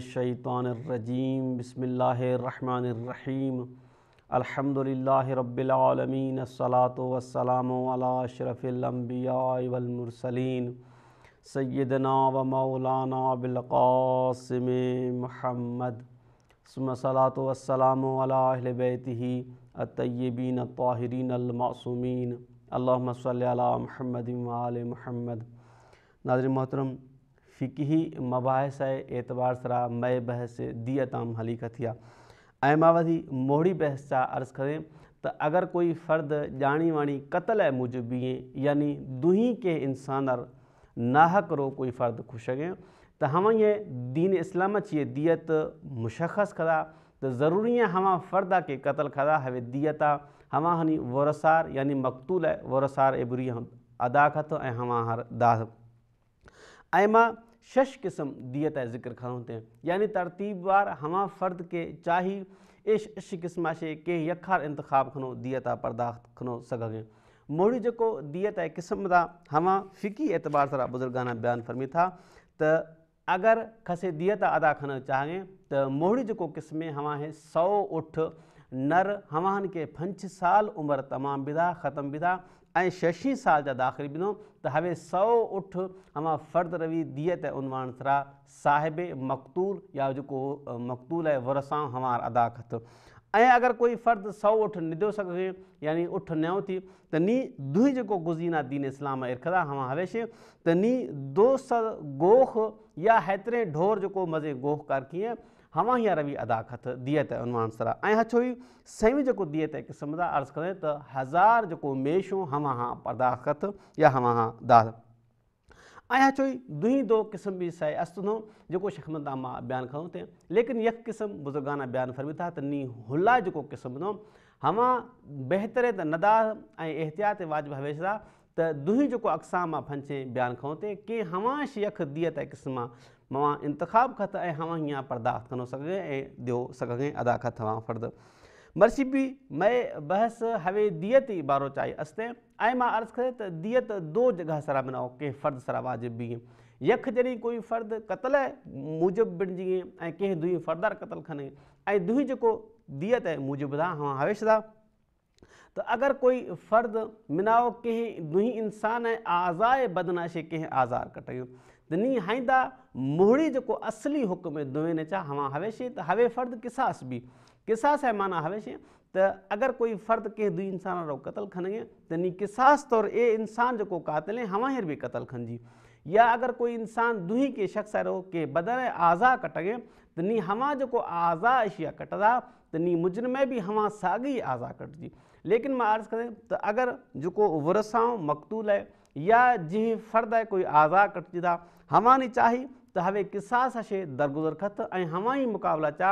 الشیطان الرجیم بسم اللہ الرحمن الرحیم الحمد للہ رب العالمین صلاۃ والسلام علی اشرف الانبیاء والمرسلین سیدنا و مولانا بالقاسم محمد ثم صلاۃ والسلام علی اہل بیتہ الطیبین الطاہرین المعصومین اللہم صلی علی محمد و آل محمد ناظرین محترم فقہی مباحث اعتبار سرا مئے بحث دام حلی تھیا ایما وھی موڑی بحث بحثہ عرض کریں تو اگر کوئی فرد جانی وانی قتل موج بھی یعنی دوہی کے انسان انسانر ناہ کرو کوئی فرد خوشگیں تو ہمیں یہ دین اسلام چیئے دیت مشخص کدا تو ضروری ہے ہمیں فردہ کے قتل خدا حو دیتا ہمیں ہنی ورسار یعنی مقتول ہے ورسار اے بری ادا ہے ہمیں ہر داحا शश क़िस्म दत ऐं ज़िकिर खणो त यानी तरतीब वारा फ़र्द के चाही اس قسم क़िस्म शइ के यकार इंतिखाब खनो दीअता परदा खनो सघंगे मोहड़ी जेको दत ऐं क़िस्म दा فقی फ़िकी एतबार सारा बुज़ुर्गाना बयान تھا त अगरि खसे दता अदा खणणु चाहिगे त मोहि जेको क़िस्म हवा ہے सौ उठ नर हवाहन کے पंज साल عمر تمام بدا ختم بدا ऐं छहीं साल जा दाख़िल ॾिनो त हवे सौ उठ हमा फ़र्द रवि दियत ते उनवान फिरा साहिबे मक़तूल या जेको मक़तूल ऐं वरसां हमार अदाकत ऐं अगरि कोई फ़र्द सौ उठ निधो सघे यानी उठ नओ थी त नी दुहीं जेको गुज़ीना दीन इस्लाम ऐं इरदा हमा हवेश त नी दोस्त गोख या हेतिरे ढोर जेको मज़े गोख कार कीअं हवा ई रवि अदाख दीयतान सरा ऐं हा छो ई सई जेको दीयत क़िस्म अर्ज कंदे त हज़ार जेको मेशो हवाहा हा परदाख़ या हवाहा हा दाह ऐं हा दुही दो क़िस्म बि सहे अस्तु हूं जेको शखमंदा मां बयान खऊं ते लेकिन यक किस्म बुज़ुर्गाना बयान फरबी था त नी हुला जेको क़िस्म नो हवा बेहतर त नदा ऐं एहतियात वाजिबु त दुही जेको अक्सा मां बयान बयानु ते अथईं हवा हवाश यख दीयत क़िस्म मां इंतखाब ख़त ऐं हवा हीअं पर्दास खो सघे ऐं दियो सघे अदा ख़त हवा फर्द मर्शीबी मए बहस हवे दियत ई बारोचाई अस्तैं ऐं मां अर्ज़ु कयां त दियत दो जॻह सरा मिनाओ कंहिं फ़र्दु सरा वाजिबी यख जॾहिं कोई फ़र्दु कतल ऐं मूजिब ॿिणिजी ऐं कंहिं दुई फ़र्दार क़तल खनि ऐं दुही जेको दियत ऐं मूजिब दा हवा हवेशदा त अगरि कोई फ़र्दु मिनाओ कंहिं दुई इंसान ऐं आज़ाए बदनाशे कंहिं आज़ार कटियो त नी हाईंदा मुहिड़ी जेको असली हुक में दुए नेचा हवा हवेशे त हवे فرد किसास बि किसास आहे माना हवेश त अगरि कोई फर्दु कंहिं दुई इंसान जो कत्ल खनॻे त नी किसास तौरु ए इंसानु जेको कातिले हवा हींअर बि कतलु खनिजे या अगरि कोई इंसानु दुईं के शख़्स रो के बदन आज़ा कटजे त नी हवा जेको आज़ाशिया कटदा त नी मुजरमै बि हवा साॻी आज़ा कटिजे लेकिन मां अर्ज़ु कंदुमि त अगरि जेको विरसां मकतूल आहे या जिफ़र्द आहे कोई आज़ा कटिजा हवा ई चाही त हवे किसास सां दरगुज़र खत ऐं हवा ई मुक़ाबला चा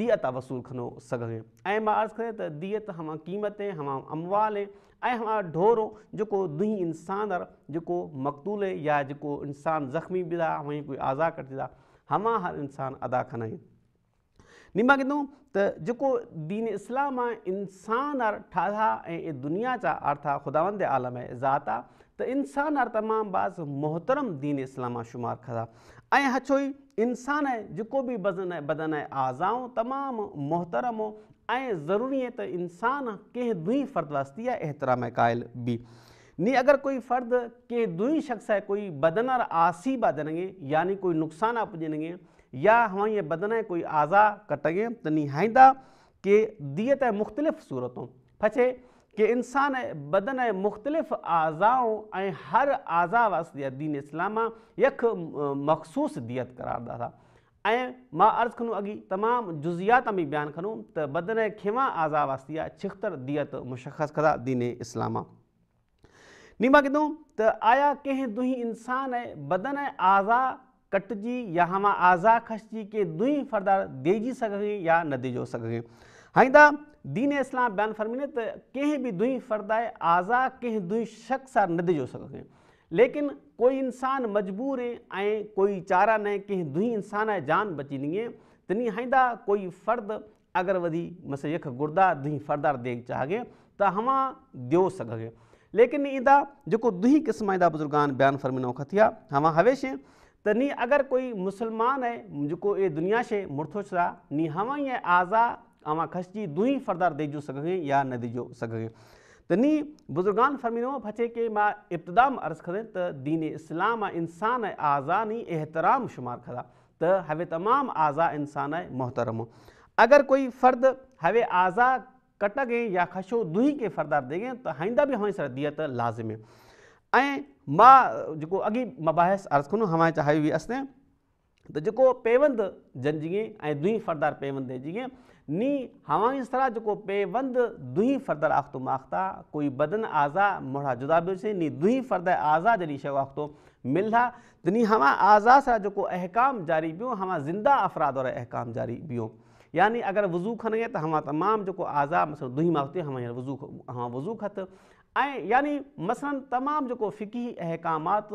दीयता वसूल खनो सघांइ ऐं मां आर्ज़ु कयां त दीयत हमां क़ीमत हमाम अमवाल ऐं हमां ढोरो जेको दुही इंसान जेको मक़दूले या जेको इंसानु ज़ख़्मी बि था हवा कोई आज़ा कटजा हमा हर इंसानु अदा कंदा نمہ کے دوں تو جو کو دین اسلامہ انسان آر ٹھاہا اے دنیا جا ارتھا خداون دے آل ہے ذاتا تو انسان آر تمام باز محترم دین اسلامہ شمار کھدا ہچو ہچوئی انسان ہے جو کو بھی بزن ہے بدن ہے آزاؤں تمام محترم ہو ضروری ہے تو انسان کے دوئی فرد واسطی ہے احترام قائل بھی نی اگر کوئی فرد کے دوئی شخص ہے کوئی بدن اور آ جنگ یعنی کوئی نقصان آپ جنگ یا ہمیں یہ بدن کوئی آزا کتگیم تہ کہ دیت ہے مختلف صورتوں پچھے کہ انسان بدن مختلف آزاؤں ہر آزا واسد یا دین اسلامہ یک مخصوص دیت قرار دہ تھا ارز کھنو اگی تمام جزیات میں بیان کھنو کھندوں بدن کھیما آزا واسد یا چھختر دیت مشخص کھدا دین اسلامہ نیما ت آیا کہیں دوہی انسان بدن آزا کٹ جی یا ہما آزا خش جی کے دوئی فردار دے جی سیں یا نجو سیں آئی دا دین اسلام بیان فرمینے کہیں بھی دوئی فرد آزا کہیں دوئی شخص آ نہ دجو سکیں لیکن کوئی انسان مجبور ہیں آئیں کوئی چارہ نہیں کہیں دوئی انسان ہے جان بچی نہیں دیں تنی آئی دا کوئی فرد اگر مسئلہ یک گردہ دوئی فردار دے گئے تو ہما دیو سکے لیکن ایدہ جو کو دوئی قسم آئیدہ بزرگان بیان فرمینوں کھتیا ہما ہما ہمیشہ تنی اگر کوئی مسلمان ہے جو اے دنیا سے مرتھوسا نی ہمیں ہے آزا اما خسجی دوئی فردار دے جو سکھیں یا نہ دے جو سکھیں تنی بزرگان فرمینوں پھچے کہ میں ابتدام عرض کریں تو دین اسلام انسان ہے آزا نی احترام شمار کھدا تو ہوئے تمام آزا انسان ہے محترم ہو اگر کوئی فرد ہوئے آزا کٹا گئے یا خشو دوئی کے فردار دے گئے تو ہائندہ بھی ہمیں سر لازم ہے اگی مباحث ارض کرائے چاہیے ہوئی اصل تو جو پے وند جنجیگیں دہی فردار پے وندیں نی ہوائی سرا جو پے وند دردر آخت ماختہ کوئی بدن آزا موڑا جدا بے سے نی دینی فردر آزاد جن شاخ ملہا ت نی ہاں آزاد سرا جو احکام جاری بو ہما زندہ افراد اور احکام جاری بیو یعنی اگر وزو خانے تو ہم تمام آزاد مطلب داختی وزوخت ऐं यानी मसलनि तमामु जेको फ़िकी अहकामात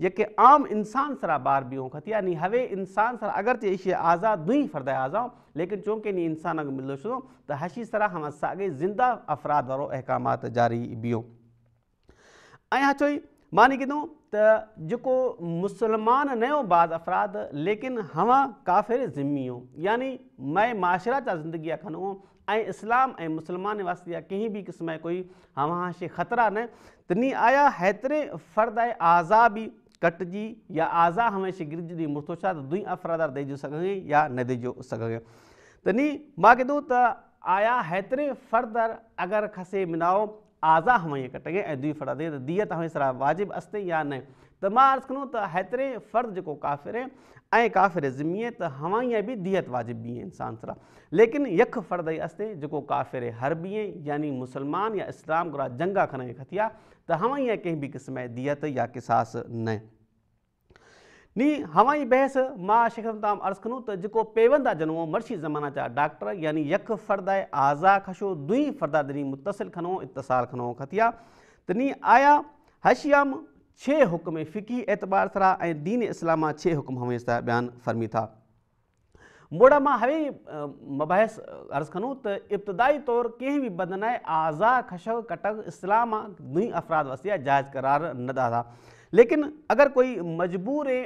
जेके आम इंसान सरा ॿार बीहो खति यानी हवे इंसान सरा अगरि चई शइ आज़ादु दूई फरदाए आज़ाउ लेकिन चौंकी इन इंसान मिलो छो त हशी सरा हम साॻे ज़िंदा अफ़राद वारो अहकामात जारी बीहो ऐं हा चई मानी किथो त जेको मुसलमान नयो बाज़ अफ़राद लेकिन हवा काफ़िर ज़िमी हो यानी मैं माशरा जा ज़िंदगी खनि उहो ऐं इस्लाम ऐं मुस्लमान वास्ते या कंहिं बि क़िस्म जा कोई हवा शइ ख़तरा न त नी आया हेतिरे फ़र्द ऐं आज़ा बि कटिजी या आज़ा हमेशह गिरजजी दुई तूई अफ़रदार जो सघे या न ॾिजो सघजे त नी मां कंदो त आया हेतिरे फर्दर अगरि खसे मिनाओ आज़ा हमेशह कटगे ऐं दीह त हमेशह वाजिबु अस्ते या न त मां अर्ज़ु कंदो त हेतिरे फ़र्दु जेको काफ़िर आहे کافر ذمیں حوائی دیئت واجبی ہیں انسان سر لیکن یخ فرد آستیں کافر ہر بییں یعنی مسلمان یا اسلام گرا جنگا کن کے کتیا تو ہوائی آیا کئی بھی قسم ہے دھیت یا قساس نہ نی ہائی بحث ما شخر تام ارض پیوند جنموں مرشی زمانہ جا ڈاکٹر یعنی یک فرد ہے آزا خشو دئی فردا دنی متصل کنو اطالو کھتیا تی آیا حشیام چھے حکم فقی اعتبار تھرا دین اسلامہ چھے حکم ہمیشہ بیان فرمی تھا موڑا ماں ہوئی مباحث عرض کھنو تا ابتدائی طور کہیں بھی بدنائے آزا خشک کٹک اسلامہ دنی افراد وسیہ جائز قرار ندا تھا لیکن اگر کوئی مجبور مجبورے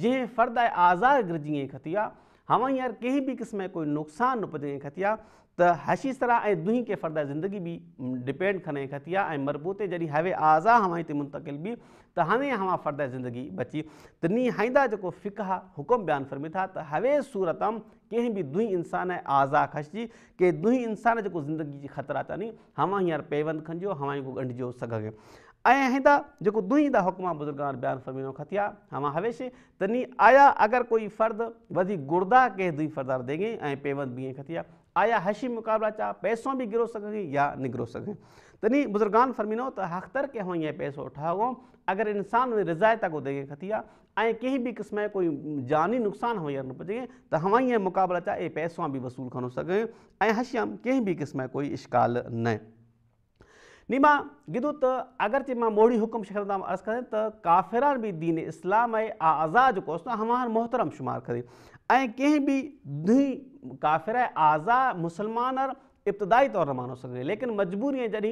جہیں فرد آئے آزاد گرجیئیں کھتیا ہمیں یار کہیں بھی قسمیں کوئی نقصان نپتنے کھتیا त हशीसरा ऐं दुहीं के फ़र्द ज़िंदगी बि डिपेंड खन कंदे खती आहे ऐं मरबूते जॾहिं हवे आज़ा हवाई ते मुंतिल बि त हाणे हवा फ़र्द ज़िंदगी बची त नी आईंदा जेको फ़िका आहे हुकुम बयान था त हवे सूरतम कंहिं बि दुही इंसान ऐं आज़ा खसिजी के दुही इंसान जेको ज़िंदगी जी ख़तरा चानि हमां हींअर पेवंदु खजो हवा ई को ॻंढिजो सघंग ऐं आईंदा जेको दुहीदा हुकुम आहे बुज़ुर्ग वारो बयान फरमीन खांती आहे हमा हवेशी त नी आया अगरि कोई फ़र्द वधी गुर्दा कंहिं दुई फ़र्दार देगे ऐं पेवंदि बीहें खती आहे آیا حشی مقابلہ چاہ پیسوں بھی گرو سکیں یا نہیں گرو سکیں تنی بزرگان فرمینو تو حق تر کے ہمیں یہ اٹھا ٹھاؤں اگر انسان رزائت کو دے کھتیا آئیں کہیں بھی قسم ہے کوئی جانی نقصان پچھے پے تو ہمیں یہ مقابلہ چاہ اے پیسوں بھی وصول کھنو سکیں کہیں بھی قسم ہے کوئی اشکال نہیں نیما گدو تو اگر چی ماں موڑی حکم عرض کریں تو کافران بھی دین اسلام آزاد ہمارے محترم شمار کریں آئیں کہیں بھی دین کافر ہے آزا مسلمان اور ابتدائی طور مانو سیں لیکن مجبوری ہیں آئے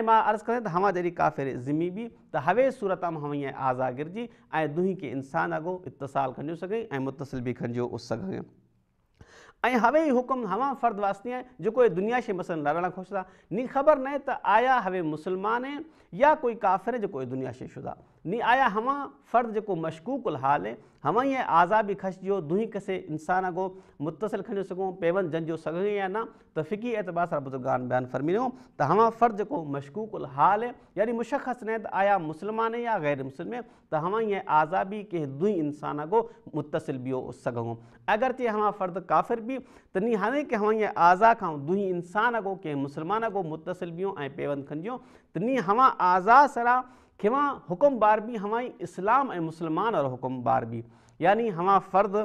ہے جی ارض کریں ہما جی کافر زمی بھی تو ہوئے صورتہ میں ہمیں گر جی آئے دوہی کے انسان آگو اگوں اتصاد کنجیو آئے متصل بھی کھنجو اس ہیں کھجیوں ہوئی حکم ہما فرد واسنی ہیں جو کوئی دنیا شے مثلا مسلم خوش تھا نہیں خبر نہیں تو آیا ہوئے مسلمان ہیں یا کوئی کافر ہے جو کوئی دنیا شے شدہ نی آیا ہما فرد جکو مشکوک الحال ہے ہما یہ آزابی جو دوہی کسے انسانا کو متصل کھنجو سکوں پیون جن جو سگیں یا نہ تو فقی اعتبار سر بزرگان بیان فرمیوں تو ہما فرد جکو مشکوک الحال ہے یعنی مشخص نہیں تو آیا مسلمان ہے یا غیر مسلم ہے تو ہما یہ بھی کہ دوہی انسانا کو متصل بھی ہو سکوں اگرچہ ہما فرد کافر بھی تو نی ہمیں کہ ہما یہ آزا کھاؤں دوہی انسانا کو کہ مسلمانا کو متصل بھی آئیں پیون کھنجو تو نی ہما آزا سرا وہاں حکم بار بھی ہمائی اسلام اے مسلمان اور حکم بار بھی یعنی ہما فرد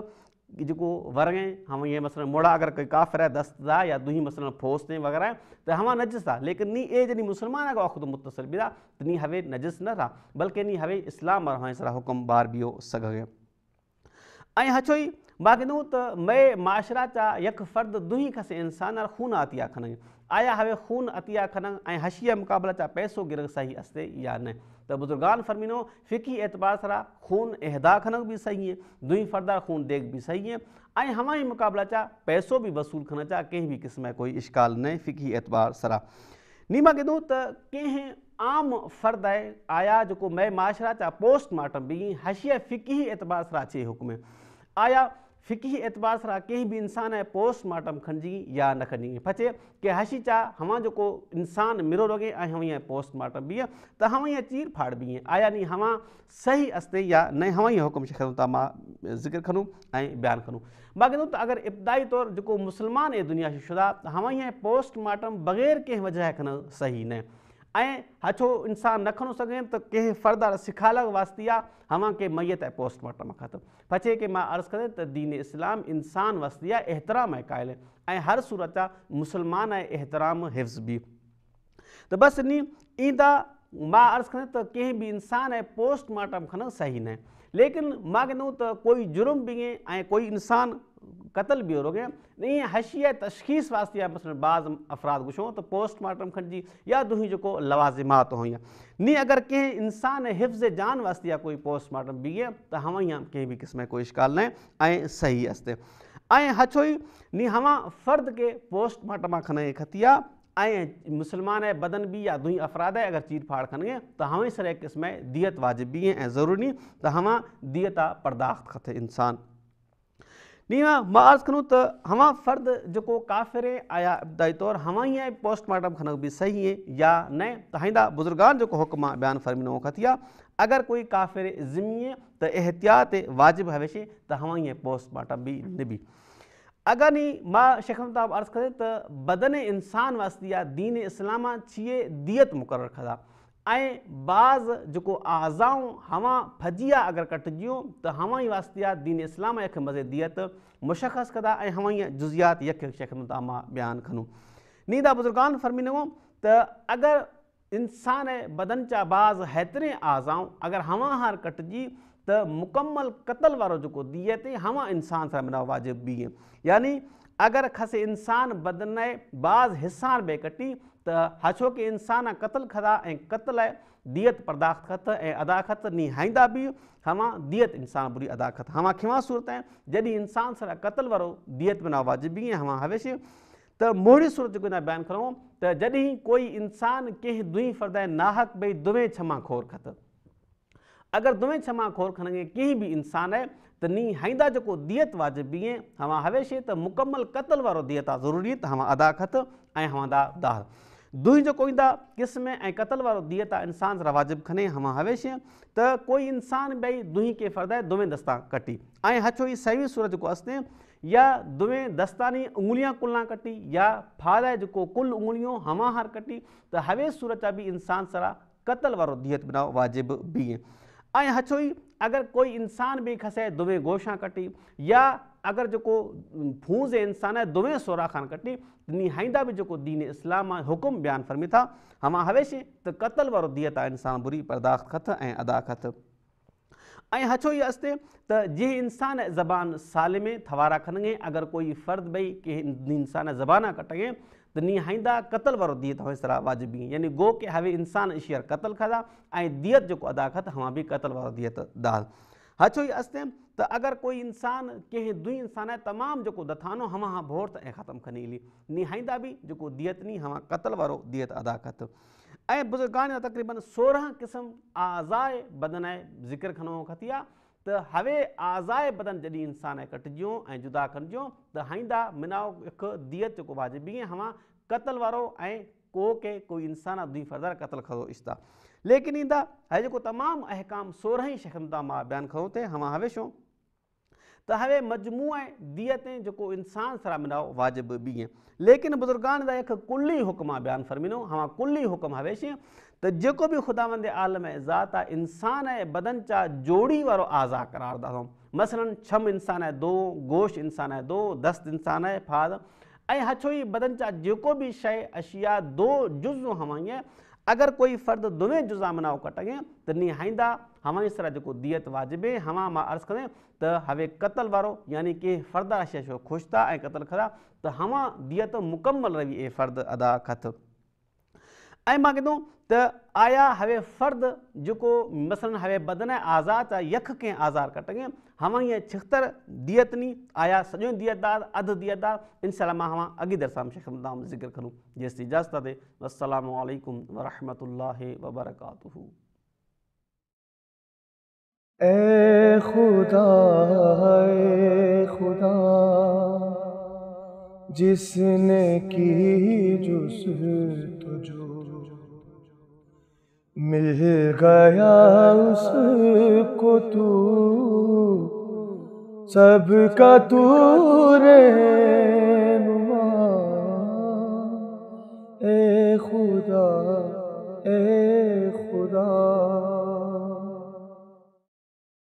جو ورگیں ہمیں یہ مثلا موڑا اگر کوئی کافر ہے دست دا یا دوہی مثلا پھوستیں وغیرہ ہیں تو ہما نجس تھا لیکن نی اے جنی مسلمان اگر متصل بھی تھا تو نی ہوئے نجس نہ تھا بلکہ نی ہوئے اسلام اور ہمیں حکم بار بھی ہو سکے آئیں ہچوئی बाक़िदूत मए माशरा चा यक फर्द खसे इंसान ख़ून अतिया खनक आया हवे ख़ून अतिया खनक ऐं हशिय मुक़ाबला चा पैसो गिर सही अस्ते या न त बुज़ुर्गान फर्मिनो फ़िकी एतबार सरा ख़ून अहदा खनक बि सही दुई फर्दा ख़ून देख बि सही है ऐं हवाई मुक़ाबला चा पैसो बि वसूल खन चा कंहिं बि क़िस्म जो कोई इश्काल न फ़िकी एतबार सरा नीमागिदूत कंहिं आम फर्द आहे आया जेको मए माशरा चा पोस्टमार्टम बि हशिय फ़िकी एतबार सरा अचे हुकम आया فکی اعتبار سرا کہیں بھی انسان ہے مارٹم کھنجی یا نہ کھنجی پچے کہ ہشی چاہ ہمیں جو کو انسان یہ لگے ہمیں بھی ہے تا ہمیں یہ چیر پھاڑ بھی ہیں آیا نہیں نیا صحیح استے یا نئے یہ حکم شخص ذکر کھنوں آئیں بیان کھنوں باقی اگر ابتدائی طور جو کو مسلمان ہے دنیا کی شدہ ہمیں مارٹم بغیر کے وجہ کھنا صحیح نہیں ऐं हछो इंसानु न खणो सघे त कंहिं फरदार सिखियल वास्ती आहे हवा के मैअत ऐं पोस्टमार्टम खातो पचे चए की मां अर्ज़ु कंदुसि त दीन इस्लाम इंसान वस्ती आहे एतिराम आहे क़ाइल ऐं हर सूरत आहे मुस्लमान ऐं एतिराम हिसबी त बसि इन ईंदा मां अर्ज़ु कंदुसि त कंहिं बि इंसानु ऐं पोस्टमार्टम खणो सही न लेकिन मां चओ त कोई जुर्म बि ऐं कोई इंसानु قتل بہو رو گئے نہیں حشیہ تشخیص مثلا بعض افراد گوش ہوں تو پوسٹ کھن جی یا ہی جو کو لوازمات ہوئیں نہیں اگر کہیں انسان حفظ جان ہے کوئی پوسٹ مارٹم بھی ہے تو ہمیں ہم کہیں بھی قسم میں کوئی اشکال نہیں آئیں صحیح آستیں آئیں ہوئی نہیں ہاں فرد کے پوسٹ مارٹم کھنے کھتیا آئیں مسلمان ہے بدن بھی یا دوئی افراد ہے اگر چیر پھاڑ کنگے تو ہمیں سر ایک قسم دیت واجب بھی ہیں ضروری تو ہمیں دیتہ پرداخت ہے انسان ॾींहं मां अर्ज़ु कंदुमि त हवा फ़र्दु जेको काफ़िरे आया इबदाई तौरु हवाई ऐं पोस्टमाटम खनि बि सही आहे या न त आईंदा बुज़ुर्गान जेको हुकुम आहे बयान फर्मी न हो थी आहे अगरि कोई काफ़िरे ज़िमीअ त एहतियात वाजिबु हवेश त हवाई ऐं पोस्टमाटम बि निबी अगरि ॾींहुं मां शेखा अर्ज़ु कंदसि त बदन इंसानु वास्ती आहे दीन इस्लामा छिए दीयत मुक़ररु ऐं बाज़ जेको आज़ाऊं हवा फजिया अगरि कटिजी त हवाई वास्तिया दीन इस्लाम यख मज़े दीयत मुशख़स कदा ऐं हवाई जुज़ियात यख शखमां मां बयानु खनि नींदा बुज़ुर्गान बुज़ुर्गानमिन त अगरि इंसान ऐं बदन चा बाज़ हैतिरे आज़ाऊं अगरि हवा हार कटिजी त मुकमल कतल वारो जेको दियत हवा इंसान सां वाजिबी यानी अगरि खसे इंसान बदन ऐं बाज़ हिसार बि कटी त हा छोकी इंसान क़तलु खदा ऐं क़तल आहे दियत परदाख़त ख़तु ऐं अदाखु नीह हाईंदा हवा दियत इंसान बुरी अदाख़त हवा खिवां सूरत जॾहिं इंसान सॼा क़तलु वारो दियत बिना वाजिबी हवा हवेश त मोहिड़ी सूरत जेको बयानु खणो त जॾहिं कोई इंसान कंहिं दुई फर्द फर्दाए नाहक भई दुवे छमा खोर ख़त अगरि दुवे छमा खोर खन कंहिं बि इंसान आहे त नी हाईंदा जेको दियत वाजिबी वाजिबीहेवा हवेशि त मुकमल कतल वारो दियत आहे ज़रूरी त हवा अदाख़त खतु ऐं हवंदा दाह दुहि جو ईंदो आहे क़िस्म ऐं कतल वारो धीअ आहे इंसान सारा वाजिबु खने हमा हवेश त कोई इंसानु ॿई दुहि खे फरदाए दोमें दस्तां कटी ऐं हछोई साईं सूरत जेको अस्ते या दोमें दस्तानी उंगलियां कुला कटी या फादाए जेको कुलु उंगलियूं हमा हार कटी त हवेश सूरत जा बि इंसानु सारा कतल वारो धीअ बिना वाजिबु बिएं ऐं हछो ई अगरि कोई इंसानु बि खसे कटी या अगरि जेको फूज़ ऐं इंसान दुए सोरा ख़ान कटी निहाईंदा बि जेको दीन इस्लाम हुकुम बयान फरमिथा त कतल वारो दासान बुरी परदाख़ ख़तु अदा ख़त हछो हीअ अस्ते त जीअं इंसान ज़बान साल में थवारा खने अगरि कोई फ़र्दु ॿई की इंसान ज़बान कटगे त निहाईंदा क़तल वारो दियत आहे वाजिबी यानी गो के हवे इंसानु इशर क़तल खदा ऐं दियत जेको अदाखु हमा बि कतल वारो दियत दा हचो ही अस्तेमें तो अगर कोई इंसानु इंसान है तमाम जो दथानो हमा भोर त ऐं ख़तमु खणी ईंदा बि जेको दियत नी वो दियत अदा कत बुजुर्गान तकरीबन सोरह क़िस्म आज़ाए बदन ज़िक्रती खतिया तो हवे आज़ाए बदन जॾहिं इंसान जा कटिजो ऐं जुदा कन तो हाइंदा मिनाओ एक दियत जो वाजिबी हवा कतल वो ए को के कोई इश्ता लेकिन ईंदा जेको तमामु अहकाम सोरहीं मां बयानु ते त हवे मजमू ते जेको इंसानु कुल ई हुकुम आहे कुल ई हुकुम हवेश त जेको बि ख़ुदा आलम ऐं ज़ात आहे इंसान ऐं बदन चा जोड़ी वारो आज़ा कर मसलनि छम इंसान ऐं दो गोश इंसान आहे दो दस्त इंसान ऐं बदन बदना जेको बि शइ अशिया दो जुज़ु हवा अगर कोई फ़र्द दुवें जुज़ा जुज़ामिना कटजे त निहाईंदा हवाई सर जो दियत वाजिब है हवा मां अर्ज़ करें तो हवे क़तल वो यानी कि फर्द आशे शो खुश था कतल ख़रा तो हवा दियत मुकमल रवी ए खत ए मां चवां آیا ہوے فرد جو مثلاً بدن آزاد یخ کے آزار کٹ گیا ہمیں چھتر آیا سجو ادھ انشاءاللہ سجی اگی ذکر کروں دے والسلام علیکم و اللہ وبرکاتہ اے اے خدا خدا جس نے کی تجھو مل گیا اس کو تو سب کا تو اے خدا اے